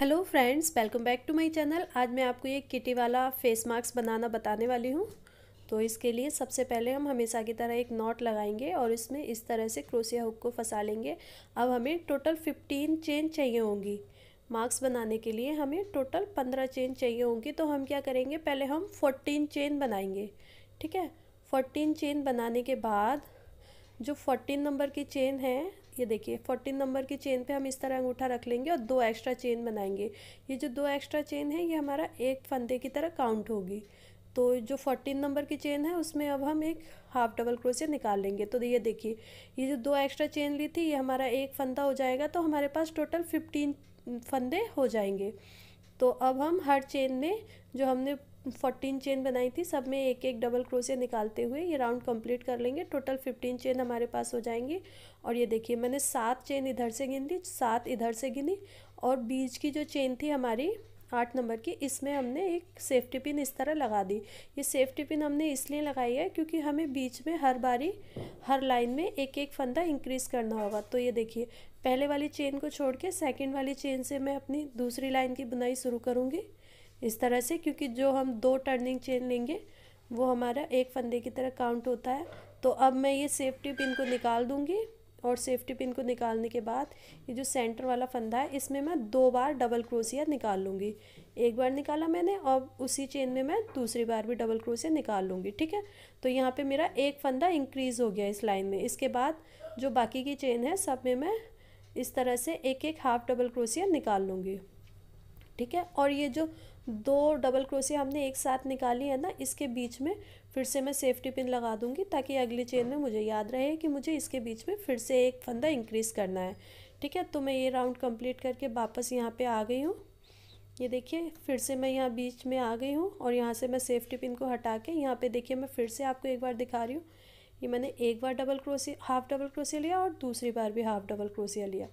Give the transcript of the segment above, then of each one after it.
hello friends welcome back to my channel आज मैं आपको ये किटी वाला फेस मास्क बनाना बताने वाली हूँ तो इसके लिए सबसे पहले हम हमेशा की तरह एक नॉट लगाएंगे और इसमें इस तरह से क्रोसिया हुक को फंसा लेंगे अब हमें टोटल फिफ्टीन चेन चाहिए होंगी मास्क बनाने के लिए हमें टोटल पंद्रह चेन चाहिए होंगी तो हम क्या करेंगे पहले हम फोर्टीन चेन बनाएंगे ठीक है फोर्टीन चेन बनाने के बाद जो फोर्टीन नंबर की चेन है ये देखिए फोर्टीन नंबर की चेन पे हम इस तरह अंगूठा रख लेंगे और दो एक्स्ट्रा चेन बनाएंगे ये जो दो एक्स्ट्रा चेन है ये हमारा एक फंदे की तरह काउंट होगी तो जो फोर्टीन नंबर की चेन है उसमें अब हम एक हाफ डबल क्रोशिया निकाल लेंगे तो ये देखिए ये जो दो एक्स्ट्रा चेन ली थी ये हमारा एक फंदा हो जाएगा तो हमारे पास टोटल फिफ्टीन फंदे हो जाएंगे तो अब हम हर चेन में जो हमने फोर्टीन चेन बनाई थी सब में एक एक डबल क्रोसे निकालते हुए ये राउंड कंप्लीट कर लेंगे टोटल फिफ्टीन चेन हमारे पास हो जाएंगे और ये देखिए मैंने सात चेन इधर से गिन दी सात इधर से गिनी और बीच की जो चेन थी हमारी आठ नंबर की इसमें हमने एक सेफ्टी पिन इस तरह लगा दी ये सेफ्टी पिन हमने इसलिए लगाई है क्योंकि हमें बीच में हर बारी हर लाइन में एक एक फंदा इंक्रीज़ करना होगा तो ये देखिए पहले वाली चेन को छोड़ के सेकेंड वाली चेन से मैं अपनी दूसरी लाइन की बुनाई शुरू करूँगी इस तरह से क्योंकि जो हम दो टर्निंग चेन लेंगे वो हमारा एक फंदे की तरह काउंट होता है तो अब मैं ये सेफ्टी पिन को निकाल दूँगी और सेफ्टी पिन को निकालने के बाद ये जो सेंटर वाला फंदा है इसमें मैं दो बार डबल क्रोसिया निकाल लूँगी एक बार निकाला मैंने और उसी चेन में मैं दूसरी बार भी डबल क्रोसिया निकाल लूँगी ठीक है तो यहाँ पे मेरा एक फंदा इंक्रीज़ हो गया इस लाइन में इसके बाद जो बाकी की चेन है सब में मैं इस तरह से एक एक हाफ डबल क्रोसिया निकाल लूँगी ठीक है और ये जो दो डबल क्रोसिया हमने एक साथ निकाली है ना इसके बीच में फिर से मैं सेफ्टी पिन लगा दूंगी ताकि अगली चेन में मुझे याद रहे कि मुझे इसके बीच में फिर से एक फंदा इंक्रीज़ करना है ठीक है तो मैं ये राउंड कंप्लीट करके वापस यहाँ पे आ गई हूँ ये देखिए फिर से मैं यहाँ बीच में आ गई हूँ और यहाँ से मैं सेफ्टी पिन को हटा के यहाँ पर देखिए मैं फिर से आपको एक बार दिखा रही हूँ ये मैंने एक बार double crochet half double crochet लिया और दूसरी बार भी हाफ़ डबल क्रोसिया लिया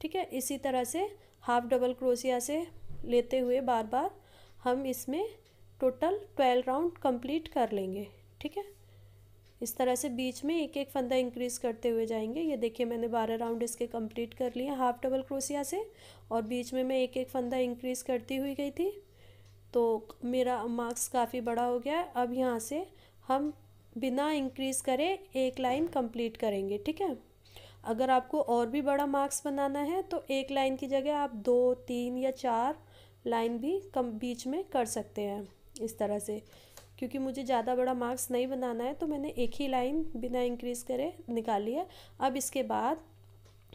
ठीक है इसी तरह से हाफ़ डबल क्रोसिया से लेते हुए बार बार हम इसमें टोटल ट्वेल्व राउंड कंप्लीट कर लेंगे ठीक है इस तरह से बीच में एक एक फंदा इंक्रीज़ करते हुए जाएंगे ये देखिए मैंने बारह राउंड इसके कंप्लीट कर लिए हाफ डबल क्रोसिया से और बीच में मैं एक एक फंदा इंक्रीज़ करती हुई गई थी तो मेरा मार्क्स काफ़ी बड़ा हो गया अब यहाँ से हम बिना इंक्रीज़ करे एक लाइन कंप्लीट करेंगे ठीक है अगर आपको और भी बड़ा मार्क्स बनाना है तो एक लाइन की जगह आप दो तीन या चार लाइन भी कम बीच में कर सकते हैं इस तरह से क्योंकि मुझे ज़्यादा बड़ा मार्क्स नहीं बनाना है तो मैंने एक ही लाइन बिना इंक्रीज़ करे निकाली है अब इसके बाद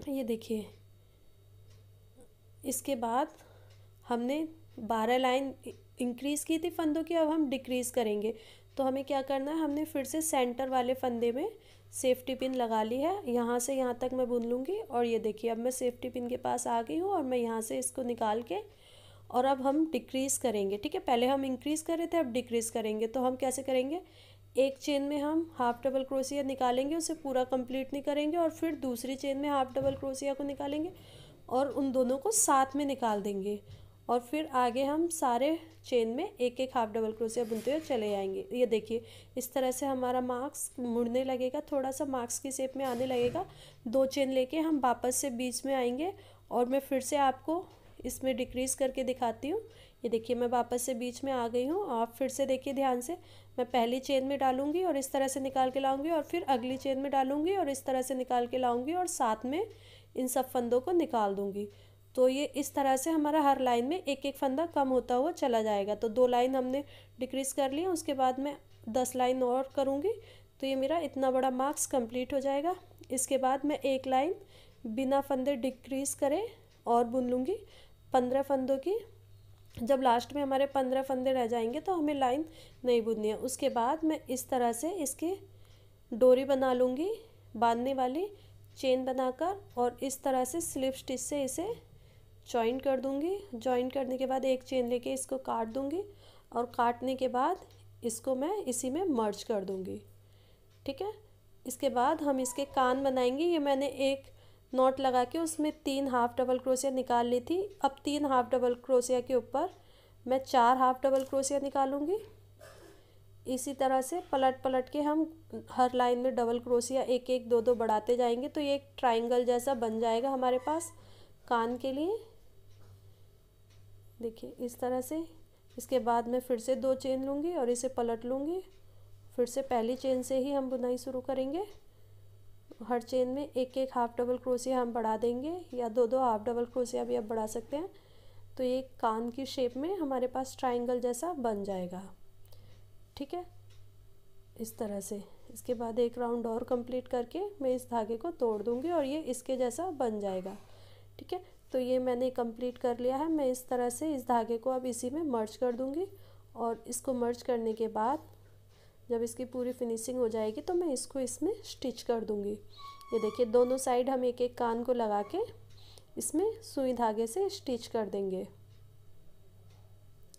ये देखिए इसके बाद हमने बारह लाइन इंक्रीज़ की थी फंदों की अब हम डिक्रीज़ करेंगे तो हमें क्या करना है हमने फिर से सेंटर वाले फंदे में सेफ्टी पिन लगा ली है यहाँ से यहाँ तक मैं बुन लूँगी और ये देखिए अब मैं सेफ्टी पिन के पास आ गई हूँ और मैं यहाँ से इसको निकाल के और अब हम डिक्रीज़ करेंगे ठीक है पहले हम इंक्रीज़ कर रहे थे अब डिक्रीज़ करेंगे तो हम कैसे करेंगे एक चेन में हम हाफ डबल क्रोसिया निकालेंगे उसे पूरा कंप्लीट नहीं करेंगे और फिर दूसरी चेन में हाफ डबल क्रोसिया को निकालेंगे और उन दोनों को साथ में निकाल देंगे और फिर आगे हम सारे चेन में एक एक हाफ डबल क्रोसिया बुनते हुए चले आएंगे ये देखिए इस तरह से हमारा मार्क्स मुड़ने लगेगा थोड़ा सा मार्क्स की शेप में आने लगेगा दो चेन लेके हम वापस से बीच में आएंगे और मैं फिर से आपको इसमें डिक्रीज़ करके दिखाती हूँ ये देखिए मैं वापस से बीच में आ गई हूँ आप फिर से देखिए ध्यान से मैं पहली चेन में डालूंगी और इस तरह से निकाल के लाऊंगी और फिर अगली चेन में डालूंगी और इस तरह से निकाल के लाऊंगी और साथ में इन सब फंदों को निकाल दूंगी तो ये इस तरह से हमारा हर लाइन में एक एक फंदा कम होता हुआ चला जाएगा तो दो लाइन हमने डिक्रीज़ कर लिया उसके बाद मैं दस लाइन और करूँगी तो ये मेरा इतना बड़ा मार्क्स कंप्लीट हो जाएगा इसके बाद मैं एक लाइन बिना फंदे डिक्रीज़ करें और बुन लूँगी पंद्रह फंदों की जब लास्ट में हमारे पंद्रह फंदे रह जाएंगे तो हमें लाइन नहीं बुननी है उसके बाद मैं इस तरह से इसकी डोरी बना लूँगी बांधने वाली चेन बनाकर और इस तरह से स्लिप स्टिच से इसे जॉइन कर दूँगी जॉइन करने के बाद एक चेन लेके इसको काट दूँगी और काटने के बाद इसको मैं इसी में मर्ज कर दूँगी ठीक है इसके बाद हम इसके कान बनाएंगे ये मैंने एक नॉट लगा के उसमें तीन हाफ डबल क्रोशिया निकाल ली थी अब तीन हाफ डबल क्रोशिया के ऊपर मैं चार हाफ डबल क्रोशिया निकालूंगी इसी तरह से पलट पलट के हम हर लाइन में डबल क्रोशिया एक एक दो दो बढ़ाते जाएंगे तो ये एक ट्राइंगल जैसा बन जाएगा हमारे पास कान के लिए देखिए इस तरह से इसके बाद मैं फिर से दो चेन लूँगी और इसे पलट लूँगी फिर से पहली चेन से ही हम बुनाई शुरू करेंगे हर चेन में एक एक हाफ डबल क्रोसिया हम बढ़ा देंगे या दो दो हाफ डबल क्रोसिया भी आप बढ़ा सकते हैं तो ये कान की शेप में हमारे पास ट्राइंगल जैसा बन जाएगा ठीक है इस तरह से इसके बाद एक राउंड और कंप्लीट करके मैं इस धागे को तोड़ दूँगी और ये इसके जैसा बन जाएगा ठीक है तो ये मैंने कंप्लीट कर लिया है मैं इस तरह से इस धागे को अब इसी में मर्ज कर दूँगी और इसको मर्ज करने के बाद जब इसकी पूरी फिनिशिंग हो जाएगी तो मैं इसको इसमें स्टिच कर दूँगी ये देखिए दोनों साइड हम एक एक कान को लगा के इसमें सुई धागे से स्टिच कर देंगे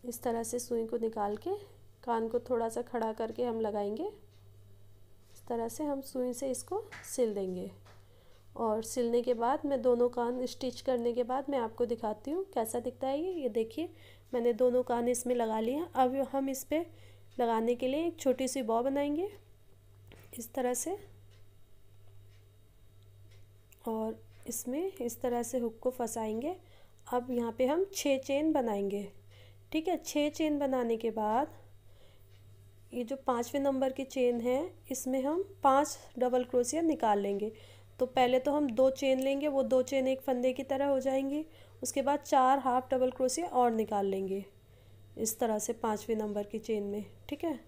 इस तरह से सुई को निकाल के कान को थोड़ा सा खड़ा करके हम लगाएंगे इस तरह से हम सुई से इसको सिल देंगे और सिलने के बाद मैं दोनों कान स्टिच करने के बाद मैं आपको दिखाती हूँ कैसा दिखता है ये ये देखिए मैंने दोनों कान इसमें लगा लिए अब हम इस पर लगाने के लिए एक छोटी सी बॉ बनाएंगे इस तरह से और इसमें इस तरह से हुक को फंसाएंगे अब यहाँ पे हम छः चेन बनाएंगे ठीक है छः चेन बनाने के बाद ये जो पाँचवें नंबर की चेन है इसमें हम पांच डबल क्रोसिया निकाल लेंगे तो पहले तो हम दो चेन लेंगे वो दो चेन एक फंदे की तरह हो जाएंगी उसके बाद चार हाफ डबल क्रोसिया और निकाल लेंगे इस तरह से पाँचवें नंबर की चेन में ठीक है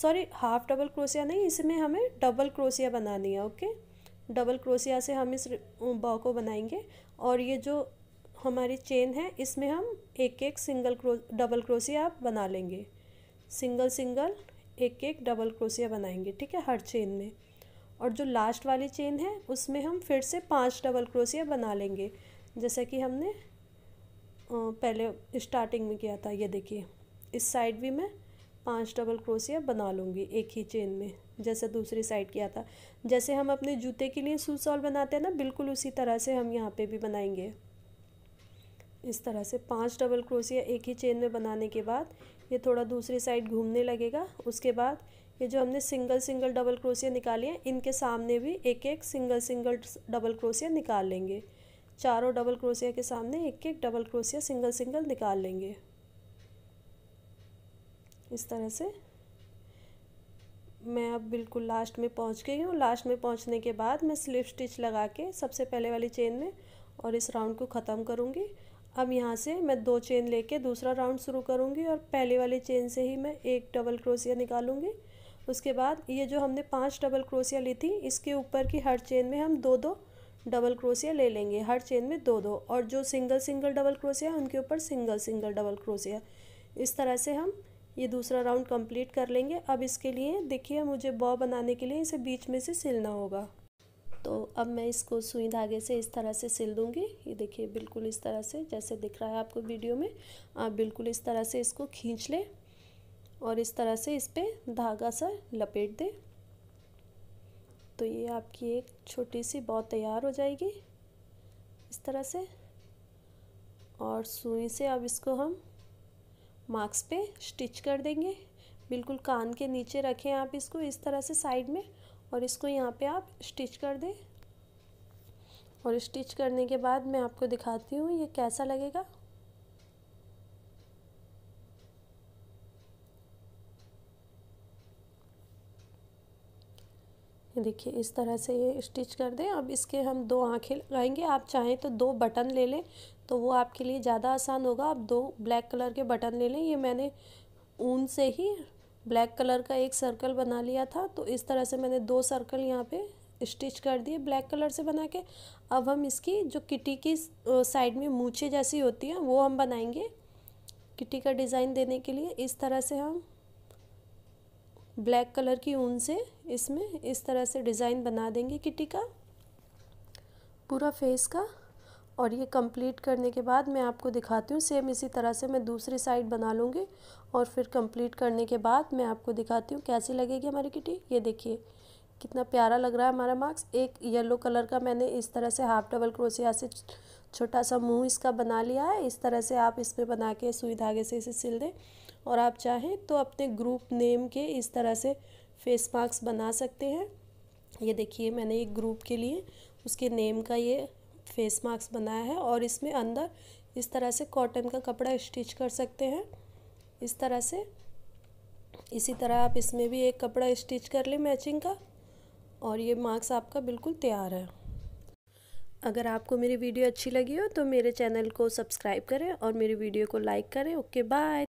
सॉरी हाफ डबल क्रोसिया नहीं इसमें हमें डबल क्रोसिया बनानी है ओके डबल क्रोसिया से हम इस बॉ को बनाएंगे और ये जो हमारी चेन है इसमें हम एक एक सिंगल क्रो डबल क्रोसिया आप बना लेंगे सिंगल सिंगल एक एक डबल क्रोसिया बनाएंगे ठीक है हर चेन में और जो लास्ट वाली चेन है उसमें हम फिर से पांच डबल क्रोसिया बना लेंगे जैसा कि हमने पहले स्टार्टिंग में किया था ये देखिए इस साइड भी मैं पांच डबल क्रोसिया बना लूँगी एक ही चेन में जैसे दूसरी साइड किया था जैसे हम अपने जूते के लिए सूट सॉल बनाते हैं ना बिल्कुल उसी तरह से हम यहाँ पे भी बनाएंगे इस तरह से पांच डबल क्रोसिया एक ही चेन में बनाने के बाद ये थोड़ा दूसरी साइड घूमने लगेगा उसके बाद ये जो हमने सिंगल सिंगल डबल क्रोसिया निकाली हैं इनके सामने भी एक एक सिंगल सिंगल डबल क्रोसिया निकाल लेंगे चारों डबल क्रोसिया के सामने एक एक डबल क्रोसिया सिंगल सिंगल निकाल लेंगे इस तरह से मैं अब बिल्कुल लास्ट में पहुंच गई हूँ लास्ट में पहुंचने के बाद मैं स्लिप स्टिच लगा के सबसे पहले वाली चेन में और इस राउंड को ख़त्म करूँगी अब यहाँ से मैं दो चेन लेके दूसरा राउंड शुरू करूँगी और पहले वाली चेन से ही मैं एक डबल क्रोसिया निकालूँगी उसके बाद ये जो हमने पांच डबल क्रोसिया ली थी इसके ऊपर की हर चेन में हम दो दो डबल क्रोसिया ले लेंगे हर चेन में दो दो और जो सिंगल सिंगल डबल क्रोसिया है उनके ऊपर सिंगल सिंगल डबल क्रोसिया इस तरह से हम ये दूसरा राउंड कंप्लीट कर लेंगे अब इसके लिए देखिए मुझे बॉ बनाने के लिए इसे बीच में से सिलना होगा तो अब मैं इसको सुई धागे से इस तरह से सिल दूँगी ये देखिए बिल्कुल इस तरह से जैसे दिख रहा है आपको वीडियो में आप बिल्कुल इस तरह से इसको खींच लें और इस तरह से इस पर धागा सा लपेट दें तो ये आपकी एक छोटी सी बॉ तैयार हो जाएगी इस तरह से और सुई से अब इसको हम मार्क्स पे स्टिच कर देंगे बिल्कुल कान के नीचे रखें आप इसको इस तरह से साइड में और इसको यहाँ पे आप स्टिच कर दें और स्टिच करने के बाद मैं आपको दिखाती हूँ ये कैसा लगेगा देखिए इस तरह से ये स्टिच कर दें अब इसके हम दो आँखें लगाएंगे आप चाहें तो दो बटन ले लें तो वो आपके लिए ज़्यादा आसान होगा आप दो ब्लैक कलर के बटन ले लें ये मैंने ऊन से ही ब्लैक कलर का एक सर्कल बना लिया था तो इस तरह से मैंने दो सर्कल यहाँ पे स्टिच कर दिए ब्लैक कलर से बना के अब हम इसकी जो किटी की साइड में मूछे जैसी होती हैं वो हम बनाएंगे किटी का डिज़ाइन देने के लिए इस तरह से हम ब्लैक कलर की ऊन से इसमें इस तरह से डिज़ाइन बना देंगे किटी का पूरा फेस का और ये कंप्लीट करने के बाद मैं आपको दिखाती हूँ सेम इसी तरह से मैं दूसरी साइड बना लूँगी और फिर कंप्लीट करने के बाद मैं आपको दिखाती हूँ कैसी लगेगी हमारी किटी ये देखिए कितना प्यारा लग रहा है हमारा मार्क्स एक येलो कलर का मैंने इस तरह से हाफ डबल क्रोसिया से छोटा सा मुंह इसका बना लिया है इस तरह से आप इस पर बना के सुई धागे से इसे सिल दें और आप चाहें तो अपने ग्रुप नेम के इस तरह से फेस मास्क बना सकते हैं ये देखिए मैंने एक ग्रुप के लिए उसके नेम का ये फेस मास्क बनाया है और इसमें अंदर इस तरह से कॉटन का कपड़ा स्टिच कर सकते हैं इस तरह से इसी तरह आप इसमें भी एक कपड़ा स्टिच कर लें मैचिंग का और ये मास्क आपका बिल्कुल तैयार है अगर आपको मेरी वीडियो अच्छी लगी हो तो मेरे चैनल को सब्सक्राइब करें और मेरी वीडियो को लाइक करें ओके बाय